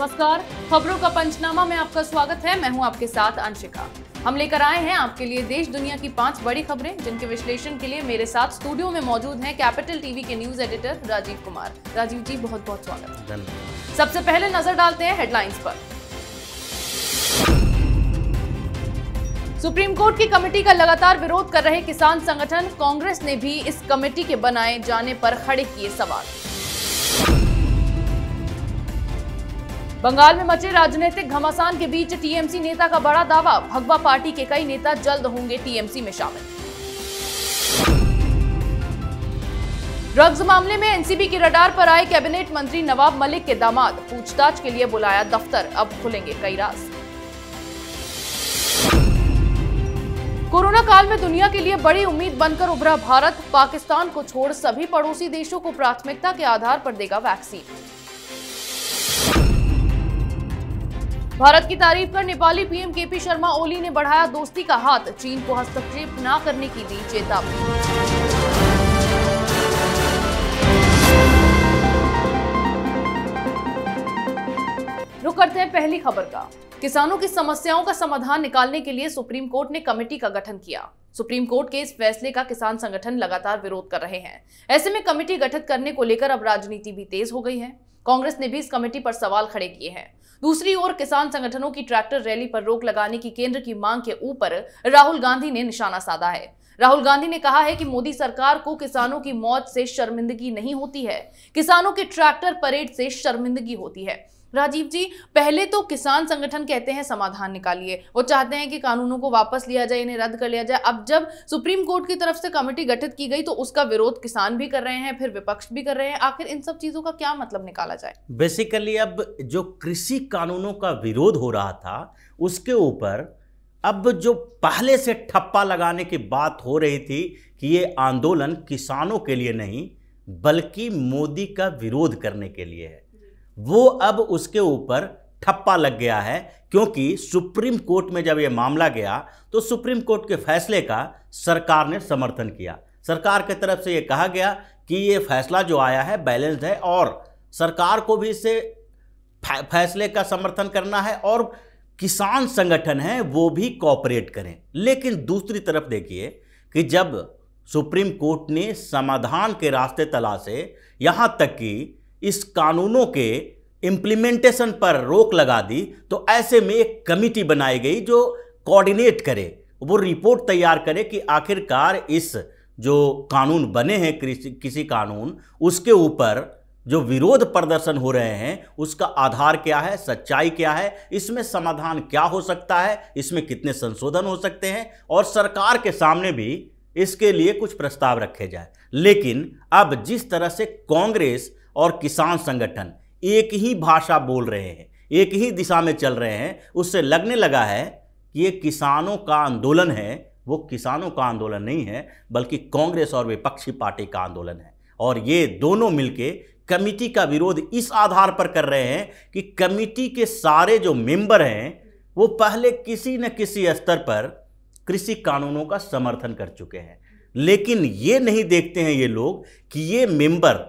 नमस्कार खबरों का पंचनामा में आपका स्वागत है मैं हूं आपके साथ अंशिका हम लेकर आए हैं आपके लिए देश दुनिया की पांच बड़ी खबरें जिनके विश्लेषण के लिए मेरे साथ स्टूडियो में मौजूद हैं कैपिटल टीवी के न्यूज एडिटर राजीव कुमार राजीव जी बहुत बहुत स्वागत सबसे पहले नजर डालते हैं हेडलाइंस पर सुप्रीम कोर्ट की कमेटी का लगातार विरोध कर रहे किसान संगठन कांग्रेस ने भी इस कमेटी के बनाए जाने पर खड़े किए सवाल बंगाल में मचे राजनीतिक घमासान के बीच टीएमसी नेता का बड़ा दावा भगवा पार्टी के कई नेता जल्द होंगे टीएमसी में शामिल ड्रग्स मामले में एनसीबी के रडार पर आए कैबिनेट मंत्री नवाब मलिक के दामाद पूछताछ के लिए बुलाया दफ्तर अब खुलेंगे कई राज कोरोना काल में दुनिया के लिए बड़ी उम्मीद बनकर उभरा भारत पाकिस्तान को छोड़ सभी पड़ोसी देशों को प्राथमिकता के आधार पर देगा वैक्सीन भारत की तारीफ कर नेपाली पीएम केपी शर्मा ओली ने बढ़ाया दोस्ती का हाथ चीन को हस्तक्षेप न करने की दी चेतावनी रुक करते हैं पहली खबर का किसानों की समस्याओं का समाधान निकालने के लिए सुप्रीम कोर्ट ने कमेटी का गठन किया सुप्रीम कोर्ट के इस फैसले का किसान संगठन लगातार विरोध कर रहे हैं ऐसे में कमेटी गठित करने को लेकर अब राजनीति भी तेज हो गई है कांग्रेस ने भी इस कमेटी पर सवाल खड़े किए हैं दूसरी ओर किसान संगठनों की ट्रैक्टर रैली पर रोक लगाने की केंद्र की मांग के ऊपर राहुल गांधी ने निशाना साधा है राहुल गांधी ने कहा है कि मोदी सरकार को किसानों की मौत से शर्मिंदगी नहीं होती है किसानों के ट्रैक्टर परेड से शर्मिंदगी होती है राजीव जी पहले तो किसान संगठन कहते हैं समाधान निकालिए वो चाहते हैं कि कानूनों को वापस लिया जाए इन्हें रद्द कर लिया जाए अब जब सुप्रीम कोर्ट की तरफ से कमेटी गठित की गई तो उसका विरोध किसान भी कर रहे हैं फिर विपक्ष भी कर रहे हैं आखिर इन सब चीजों का क्या मतलब निकाला जाए बेसिकली अब जो कृषि कानूनों का विरोध हो रहा था उसके ऊपर अब जो पहले से ठप्पा लगाने की बात हो रही थी कि ये आंदोलन किसानों के लिए नहीं बल्कि मोदी का विरोध करने के लिए है वो अब उसके ऊपर ठप्पा लग गया है क्योंकि सुप्रीम कोर्ट में जब ये मामला गया तो सुप्रीम कोर्ट के फैसले का सरकार ने समर्थन किया सरकार के तरफ से ये कहा गया कि ये फैसला जो आया है बैलेंस्ड है और सरकार को भी इसे फैसले का समर्थन करना है और किसान संगठन हैं वो भी कॉपरेट करें लेकिन दूसरी तरफ देखिए कि जब सुप्रीम कोर्ट ने समाधान के रास्ते तलाशे यहाँ तक कि इस कानूनों के इम्प्लीमेंटेशन पर रोक लगा दी तो ऐसे में एक कमिटी बनाई गई जो कोऑर्डिनेट करे वो रिपोर्ट तैयार करे कि आखिरकार इस जो कानून बने हैं किसी कानून उसके ऊपर जो विरोध प्रदर्शन हो रहे हैं उसका आधार क्या है सच्चाई क्या है इसमें समाधान क्या हो सकता है इसमें कितने संशोधन हो सकते हैं और सरकार के सामने भी इसके लिए कुछ प्रस्ताव रखे जाए लेकिन अब जिस तरह से कांग्रेस और किसान संगठन एक ही भाषा बोल रहे हैं एक ही दिशा में चल रहे हैं उससे लगने लगा है कि ये किसानों का आंदोलन है वो किसानों का आंदोलन नहीं है बल्कि कांग्रेस और विपक्षी पार्टी का आंदोलन है और ये दोनों मिलके कमिटी का विरोध इस आधार पर कर रहे हैं कि कमिटी के सारे जो मेंबर हैं वो पहले किसी न किसी स्तर पर कृषि कानूनों का समर्थन कर चुके हैं लेकिन ये नहीं देखते हैं ये लोग कि ये मेंबर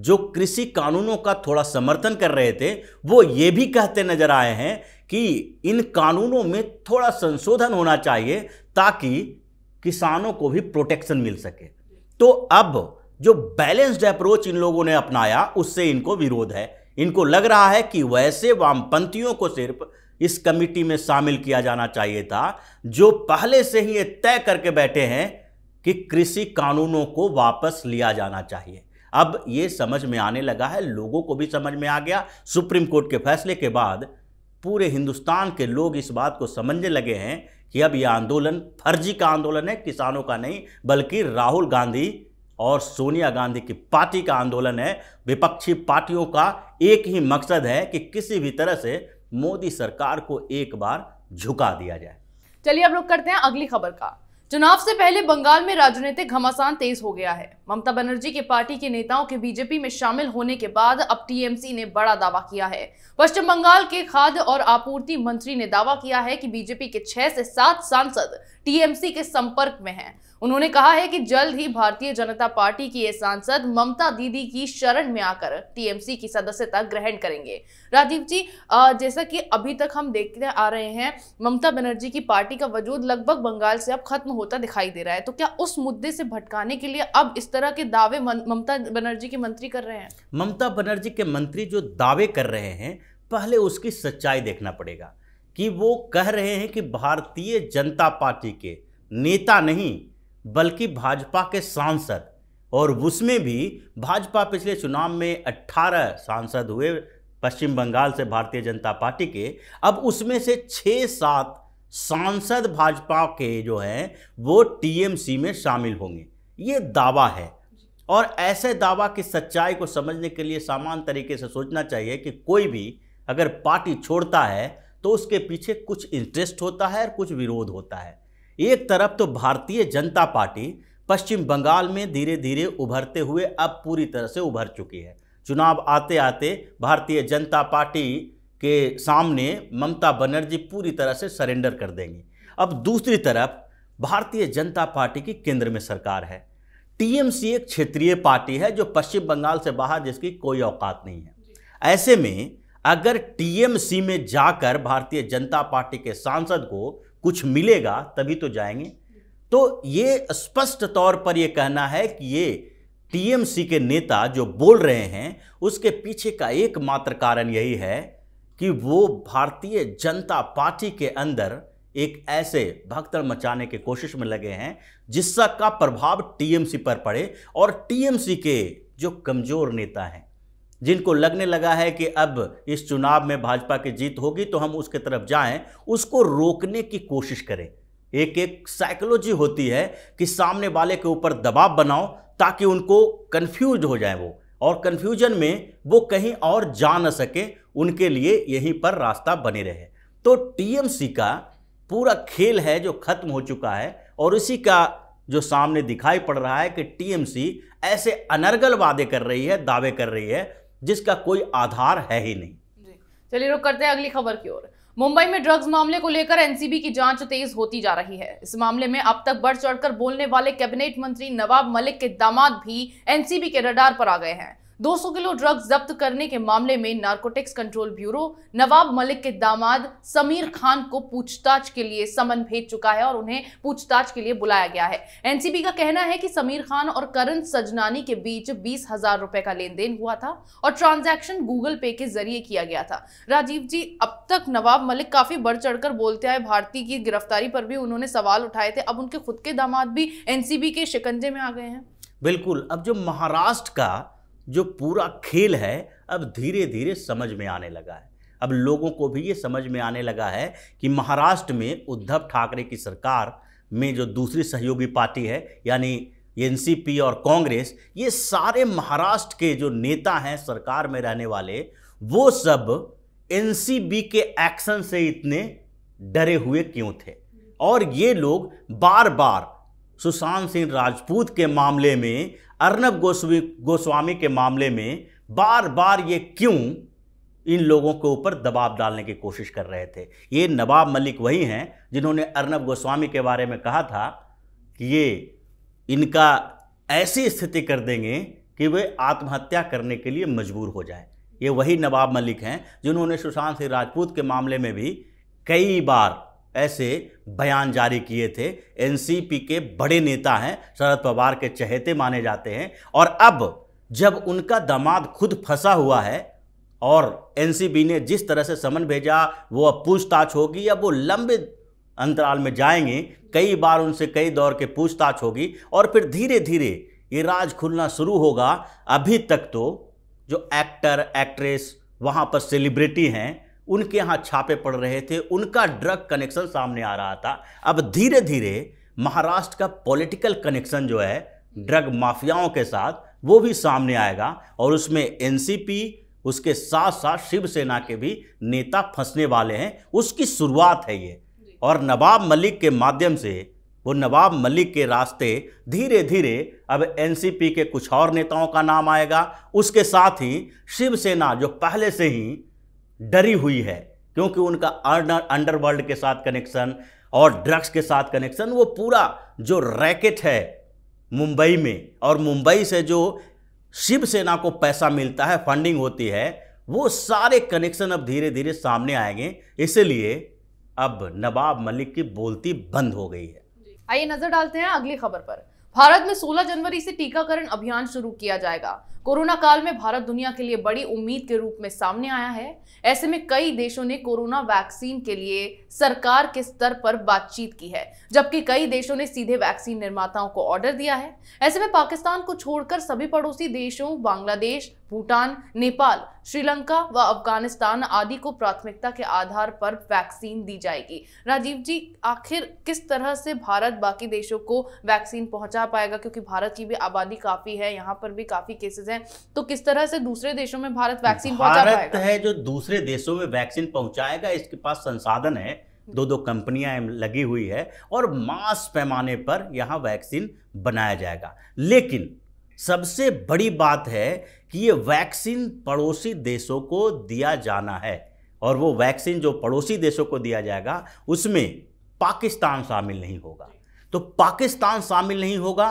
जो कृषि कानूनों का थोड़ा समर्थन कर रहे थे वो ये भी कहते नजर आए हैं कि इन कानूनों में थोड़ा संशोधन होना चाहिए ताकि किसानों को भी प्रोटेक्शन मिल सके तो अब जो बैलेंस्ड अप्रोच इन लोगों ने अपनाया उससे इनको विरोध है इनको लग रहा है कि वैसे वामपंथियों को सिर्फ इस कमिटी में शामिल किया जाना चाहिए था जो पहले से ही ये तय करके बैठे हैं कि कृषि कानूनों को वापस लिया जाना चाहिए अब ये समझ में आने लगा है लोगों को भी समझ में आ गया सुप्रीम कोर्ट के फैसले के बाद पूरे हिंदुस्तान के लोग इस बात को समझने लगे हैं कि अब यह आंदोलन फर्जी का आंदोलन है किसानों का नहीं बल्कि राहुल गांधी और सोनिया गांधी की पार्टी का आंदोलन है विपक्षी पार्टियों का एक ही मकसद है कि किसी भी तरह से मोदी सरकार को एक बार झुका दिया जाए चलिए अब लोग करते हैं अगली खबर का चुनाव से पहले बंगाल में राजनीतिक घमासान तेज हो गया है ममता बनर्जी के पार्टी के नेताओं के बीजेपी में शामिल होने के बाद अब टीएमसी ने बड़ा दावा किया है पश्चिम बंगाल के खाद्य और आपूर्ति मंत्री ने दावा किया है कि बीजेपी के छह से सात सांसद टीएमसी के संपर्क में हैं उन्होंने कहा है कि जल्द ही भारतीय जनता पार्टी की ये सांसद ममता दीदी की शरण में आकर टीएमसी की सदस्यता ग्रहण करेंगे राजीव जी जैसा कि अभी तक हम देखते आ रहे हैं ममता बनर्जी की पार्टी का वजूद लगभग बंगाल से अब खत्म होता दिखाई दे रहा है तो क्या उस मुद्दे से भटकाने के लिए अब इस तरह के दावे ममता बनर्जी के मंत्री कर रहे हैं ममता बनर्जी के मंत्री जो दावे कर रहे हैं पहले उसकी सच्चाई देखना पड़ेगा कि वो कह रहे हैं कि भारतीय जनता पार्टी के नेता नहीं बल्कि भाजपा के सांसद और उसमें भी भाजपा पिछले चुनाव में 18 सांसद हुए पश्चिम बंगाल से भारतीय जनता पार्टी के अब उसमें से छः सात सांसद भाजपा के जो हैं वो टीएमसी में शामिल होंगे ये दावा है और ऐसे दावा की सच्चाई को समझने के लिए सामान्य तरीके से सोचना चाहिए कि कोई भी अगर पार्टी छोड़ता है तो उसके पीछे कुछ इंटरेस्ट होता है और कुछ विरोध होता है एक तरफ तो भारतीय जनता पार्टी पश्चिम बंगाल में धीरे धीरे उभरते हुए अब पूरी तरह से उभर चुकी है चुनाव आते आते भारतीय जनता पार्टी के सामने ममता बनर्जी पूरी तरह से सरेंडर कर देंगी अब दूसरी तरफ भारतीय जनता पार्टी की केंद्र में सरकार है टीएमसी एक क्षेत्रीय पार्टी है जो पश्चिम बंगाल से बाहर जिसकी कोई औकात नहीं है ऐसे में अगर टीएमसी में जाकर भारतीय जनता पार्टी के सांसद को कुछ मिलेगा तभी तो जाएंगे तो ये स्पष्ट तौर पर यह कहना है कि ये टीएमसी के नेता जो बोल रहे हैं उसके पीछे का एकमात्र कारण यही है कि वो भारतीय जनता पार्टी के अंदर एक ऐसे भगतड़ मचाने की कोशिश में लगे हैं जिसका का प्रभाव टीएमसी पर पड़े और टीएमसी के जो कमज़ोर नेता हैं जिनको लगने लगा है कि अब इस चुनाव में भाजपा की जीत होगी तो हम उसके तरफ जाएं उसको रोकने की कोशिश करें एक एक साइकोलॉजी होती है कि सामने वाले के ऊपर दबाव बनाओ ताकि उनको कन्फ्यूज हो जाए वो और कन्फ्यूजन में वो कहीं और जा न सके उनके लिए यहीं पर रास्ता बने रहे तो टी का पूरा खेल है जो खत्म हो चुका है और इसी का जो सामने दिखाई पड़ रहा है कि टीएमसी ऐसे अनर्गल वादे कर रही है दावे कर रही है जिसका कोई आधार है ही नहीं चलिए रुक करते हैं अगली खबर की ओर मुंबई में ड्रग्स मामले को लेकर एनसीबी की जांच तेज होती जा रही है इस मामले में अब तक बढ़ चढ़कर बोलने वाले कैबिनेट मंत्री नवाब मलिक के दामाद भी एनसीबी के रडार पर आ गए हैं 200 किलो ड्रग्स जब्त करने के मामले में narcotics control bureau Nawab Malik के दामाद समीर खान को पूछताछ के लिए समन भेज चुका है और उन्हें पूछताछ के लिए बुलाया गया है एनसीबी का कहना है कि समीर खान और करण सजनानी के बीच बीस हजार रुपए का लेन देन हुआ था और ट्रांजैक्शन गूगल पे के जरिए किया गया था राजीव जी अब तक नवाब मलिक काफी बढ़ चढ़कर बोलते आए भारती की गिरफ्तारी पर भी उन्होंने सवाल उठाए थे अब उनके खुद के दामाद भी एनसीबी के शिकंजे में आ गए हैं बिल्कुल अब जो महाराष्ट्र का जो पूरा खेल है अब धीरे धीरे समझ में आने लगा है अब लोगों को भी ये समझ में आने लगा है कि महाराष्ट्र में उद्धव ठाकरे की सरकार में जो दूसरी सहयोगी पार्टी है यानी एनसीपी और कांग्रेस ये सारे महाराष्ट्र के जो नेता हैं सरकार में रहने वाले वो सब एनसीबी के एक्शन से इतने डरे हुए क्यों थे और ये लोग बार बार सुशांत सिंह राजपूत के मामले में अर्नब गोस्वी गोस्वामी के मामले में बार बार ये क्यों इन लोगों के ऊपर दबाव डालने की कोशिश कर रहे थे ये नवाब मलिक वही हैं जिन्होंने अर्नब गोस्वामी के बारे में कहा था कि ये इनका ऐसी स्थिति कर देंगे कि वे आत्महत्या करने के लिए मजबूर हो जाए ये वही नवाब मलिक हैं जिन्होंने सुशांत सिंह राजपूत के मामले में भी कई बार ऐसे बयान जारी किए थे एनसीपी के बड़े नेता हैं शरद पवार के चहेते माने जाते हैं और अब जब उनका दामाद खुद फंसा हुआ है और एनसीबी ने जिस तरह से समन भेजा वो अब पूछताछ होगी अब वो लंबे अंतराल में जाएंगे कई बार उनसे कई दौर के पूछताछ होगी और फिर धीरे धीरे ये राज खुलना शुरू होगा अभी तक तो जो एक्टर एक्ट्रेस वहाँ पर सेलिब्रिटी हैं उनके यहाँ छापे पड़ रहे थे उनका ड्रग कनेक्शन सामने आ रहा था अब धीरे धीरे महाराष्ट्र का पॉलिटिकल कनेक्शन जो है ड्रग माफियाओं के साथ वो भी सामने आएगा और उसमें एनसीपी उसके साथ साथ शिवसेना के भी नेता फंसने वाले हैं उसकी शुरुआत है ये और नवाब मलिक के माध्यम से वो नवाब मलिक के रास्ते धीरे धीरे अब एनसीपी के कुछ और नेताओं का नाम आएगा उसके साथ ही शिवसेना जो पहले से ही डरी हुई है क्योंकि उनका अंडरवर्ल्ड के साथ कनेक्शन और ड्रग्स के साथ कनेक्शन वो पूरा जो रैकेट है मुंबई में और मुंबई से जो शिवसेना को पैसा मिलता है फंडिंग होती है वो सारे कनेक्शन अब धीरे धीरे सामने आएंगे इसलिए अब नवाब मलिक की बोलती बंद हो गई है आइए नजर डालते हैं अगली खबर पर भारत में 16 जनवरी से टीकाकरण अभियान शुरू किया जाएगा कोरोना काल में भारत दुनिया के लिए बड़ी उम्मीद के रूप में सामने आया है ऐसे में कई देशों ने कोरोना वैक्सीन के लिए सरकार के स्तर पर बातचीत की है जबकि कई देशों ने सीधे वैक्सीन निर्माताओं को ऑर्डर दिया है ऐसे में पाकिस्तान को छोड़कर सभी पड़ोसी देशों बांग्लादेश भूटान नेपाल श्रीलंका व अफगानिस्तान आदि को प्राथमिकता के आधार पर वैक्सीन दी जाएगी राजीव जी आखिर किस तरह से भारत बाकी देशों को वैक्सीन पहुंचा पाएगा क्योंकि भारत की भी आबादी काफ़ी है यहाँ पर भी काफ़ी केसेज है तो किस तरह से दूसरे देशों में भारत वैक्सीन भारत है जो दूसरे देशों में वैक्सीन पहुंचाएगा इसके पास संसाधन है दो दो कंपनियां लगी हुई है और मास पैमाने पर यहां वैक्सीन बनाया जाएगा लेकिन सबसे बड़ी बात है कि ये वैक्सीन पड़ोसी देशों को दिया जाना है और वो वैक्सीन जो पड़ोसी देशों को दिया जाएगा उसमें पाकिस्तान शामिल नहीं होगा तो पाकिस्तान शामिल नहीं होगा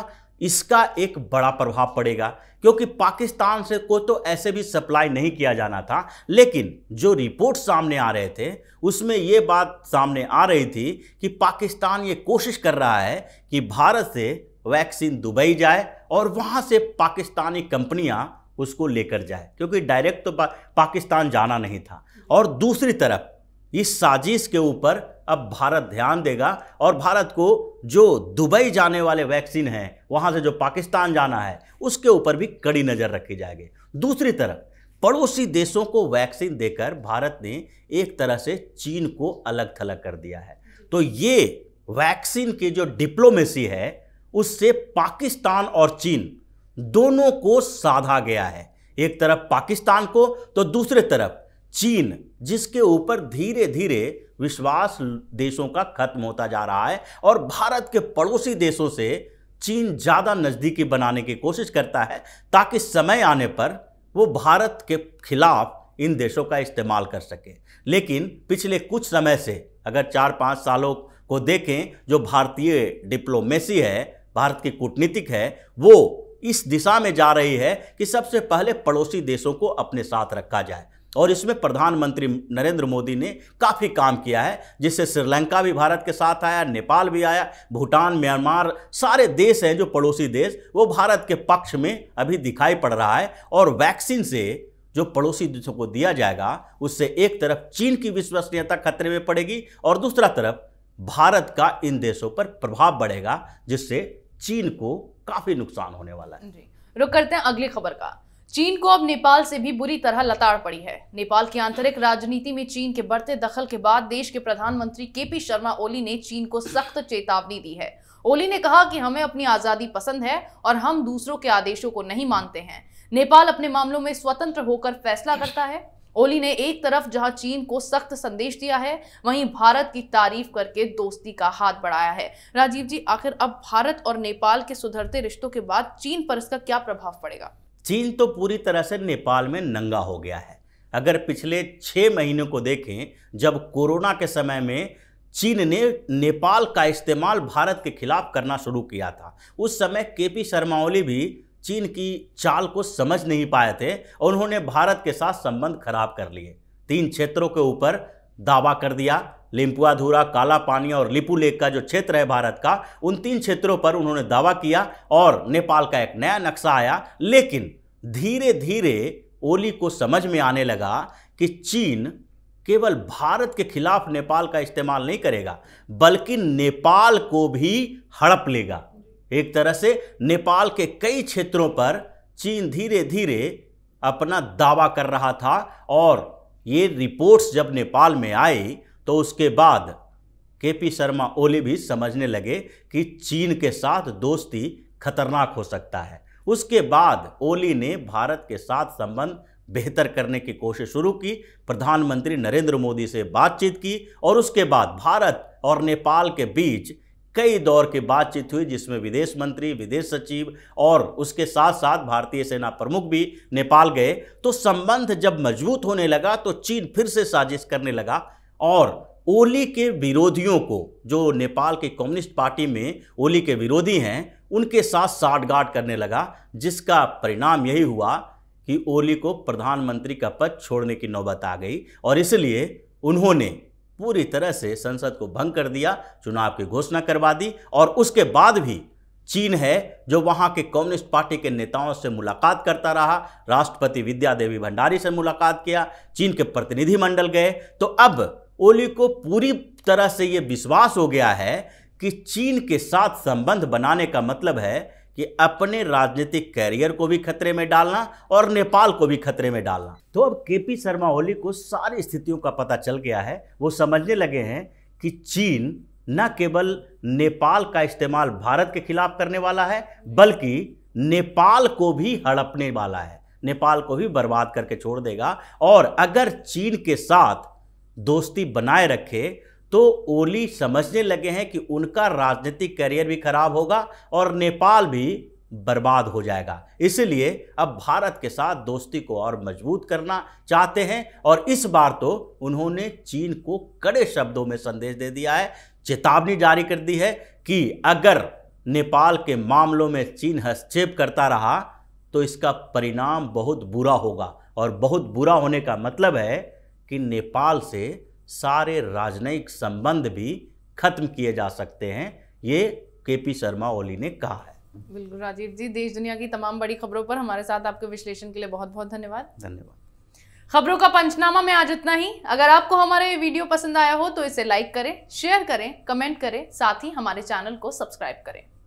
इसका एक बड़ा प्रभाव पड़ेगा क्योंकि पाकिस्तान से कोई तो ऐसे भी सप्लाई नहीं किया जाना था लेकिन जो रिपोर्ट सामने आ रहे थे उसमें ये बात सामने आ रही थी कि पाकिस्तान ये कोशिश कर रहा है कि भारत से वैक्सीन दुबई जाए और वहाँ से पाकिस्तानी कंपनियाँ उसको लेकर जाए क्योंकि डायरेक्ट तो पाकिस्तान जाना नहीं था और दूसरी तरफ इस साजिश के ऊपर अब भारत ध्यान देगा और भारत को जो दुबई जाने वाले वैक्सीन हैं वहाँ से जो पाकिस्तान जाना है उसके ऊपर भी कड़ी नज़र रखी जाएगी दूसरी तरफ पड़ोसी देशों को वैक्सीन देकर भारत ने एक तरह से चीन को अलग थलग कर दिया है तो ये वैक्सीन की जो डिप्लोमेसी है उससे पाकिस्तान और चीन दोनों को साधा गया है एक तरफ पाकिस्तान को तो दूसरे तरफ चीन जिसके ऊपर धीरे धीरे विश्वास देशों का खत्म होता जा रहा है और भारत के पड़ोसी देशों से चीन ज़्यादा नज़दीकी बनाने की कोशिश करता है ताकि समय आने पर वो भारत के खिलाफ इन देशों का इस्तेमाल कर सके लेकिन पिछले कुछ समय से अगर चार पाँच सालों को देखें जो भारतीय डिप्लोमेसी है भारत की कूटनीतिक है वो इस दिशा में जा रही है कि सबसे पहले पड़ोसी देशों को अपने साथ रखा जाए और इसमें प्रधानमंत्री नरेंद्र मोदी ने काफ़ी काम किया है जिससे श्रीलंका भी भारत के साथ आया नेपाल भी आया भूटान म्यांमार सारे देश हैं जो पड़ोसी देश वो भारत के पक्ष में अभी दिखाई पड़ रहा है और वैक्सीन से जो पड़ोसी देशों को दिया जाएगा उससे एक तरफ चीन की विश्वसनीयता खतरे में पड़ेगी और दूसरा तरफ भारत का इन देशों पर प्रभाव बढ़ेगा जिससे चीन को काफ़ी नुकसान होने वाला है रुक करते हैं अगली खबर का चीन को अब नेपाल से भी बुरी तरह लताड़ पड़ी है नेपाल की आंतरिक राजनीति में चीन के बढ़ते दखल के बाद देश के प्रधानमंत्री केपी शर्मा ओली ने चीन को सख्त चेतावनी दी है ओली ने कहा कि हमें अपनी आज़ादी पसंद है और हम दूसरों के आदेशों को नहीं मानते हैं नेपाल अपने मामलों में स्वतंत्र होकर फैसला करता है ओली ने एक तरफ जहां चीन को सख्त संदेश दिया है वहीं भारत की तारीफ करके दोस्ती का हाथ बढ़ाया है राजीव जी आखिर अब भारत और नेपाल के सुधरते रिश्तों के बाद चीन पर इसका क्या प्रभाव पड़ेगा चीन तो पूरी तरह से नेपाल में नंगा हो गया है अगर पिछले छः महीनों को देखें जब कोरोना के समय में चीन ने नेपाल का इस्तेमाल भारत के खिलाफ करना शुरू किया था उस समय के पी शर्मा ओली भी चीन की चाल को समझ नहीं पाए थे और उन्होंने भारत के साथ संबंध खराब कर लिए तीन क्षेत्रों के ऊपर दावा कर दिया लिम्पुआधूरा पानी और लिपू लेक का जो क्षेत्र है भारत का उन तीन क्षेत्रों पर उन्होंने दावा किया और नेपाल का एक नया नक्शा आया लेकिन धीरे धीरे ओली को समझ में आने लगा कि चीन केवल भारत के खिलाफ नेपाल का इस्तेमाल नहीं करेगा बल्कि नेपाल को भी हड़प लेगा एक तरह से नेपाल के कई क्षेत्रों पर चीन धीरे धीरे अपना दावा कर रहा था और ये रिपोर्ट्स जब नेपाल में आई तो उसके बाद के पी शर्मा ओली भी समझने लगे कि चीन के साथ दोस्ती खतरनाक हो सकता है उसके बाद ओली ने भारत के साथ संबंध बेहतर करने की कोशिश शुरू की प्रधानमंत्री नरेंद्र मोदी से बातचीत की और उसके बाद भारत और नेपाल के बीच कई दौर की बातचीत हुई जिसमें विदेश मंत्री विदेश सचिव और उसके साथ साथ भारतीय सेना प्रमुख भी नेपाल गए तो संबंध जब मजबूत होने लगा तो चीन फिर से साजिश करने लगा और ओली के विरोधियों को जो नेपाल के कम्युनिस्ट पार्टी में ओली के विरोधी हैं उनके साथ साठगांठ करने लगा जिसका परिणाम यही हुआ कि ओली को प्रधानमंत्री का पद छोड़ने की नौबत आ गई और इसलिए उन्होंने पूरी तरह से संसद को भंग कर दिया चुनाव की घोषणा करवा दी और उसके बाद भी चीन है जो वहाँ के कम्युनिस्ट पार्टी के नेताओं से मुलाकात करता रहा राष्ट्रपति विद्या देवी भंडारी से मुलाकात किया चीन के प्रतिनिधिमंडल गए तो अब ओली को पूरी तरह से ये विश्वास हो गया है कि चीन के साथ संबंध बनाने का मतलब है कि अपने राजनीतिक कैरियर को भी खतरे में डालना और नेपाल को भी खतरे में डालना तो अब केपी शर्मा ओली को सारी स्थितियों का पता चल गया है वो समझने लगे हैं कि चीन न केवल नेपाल का इस्तेमाल भारत के खिलाफ करने वाला है बल्कि नेपाल को भी हड़पने वाला है नेपाल को भी बर्बाद करके छोड़ देगा और अगर चीन के साथ दोस्ती बनाए रखे तो ओली समझने लगे हैं कि उनका राजनीतिक करियर भी खराब होगा और नेपाल भी बर्बाद हो जाएगा इसलिए अब भारत के साथ दोस्ती को और मजबूत करना चाहते हैं और इस बार तो उन्होंने चीन को कड़े शब्दों में संदेश दे दिया है चेतावनी जारी कर दी है कि अगर नेपाल के मामलों में चीन हस्तक्षेप करता रहा तो इसका परिणाम बहुत बुरा होगा और बहुत बुरा होने का मतलब है कि नेपाल से सारे राजनयिक संबंध भी खत्म किए जा सकते हैं ये के पी शर्मा ओली ने कहा है बिल्कुल राजीव जी देश दुनिया की तमाम बड़ी खबरों पर हमारे साथ आपके विश्लेषण के लिए बहुत बहुत धन्यवाद धन्यवाद खबरों का पंचनामा में आज इतना ही अगर आपको हमारे वीडियो पसंद आया हो तो इसे लाइक करें शेयर करें कमेंट करें साथ ही हमारे चैनल को सब्सक्राइब करें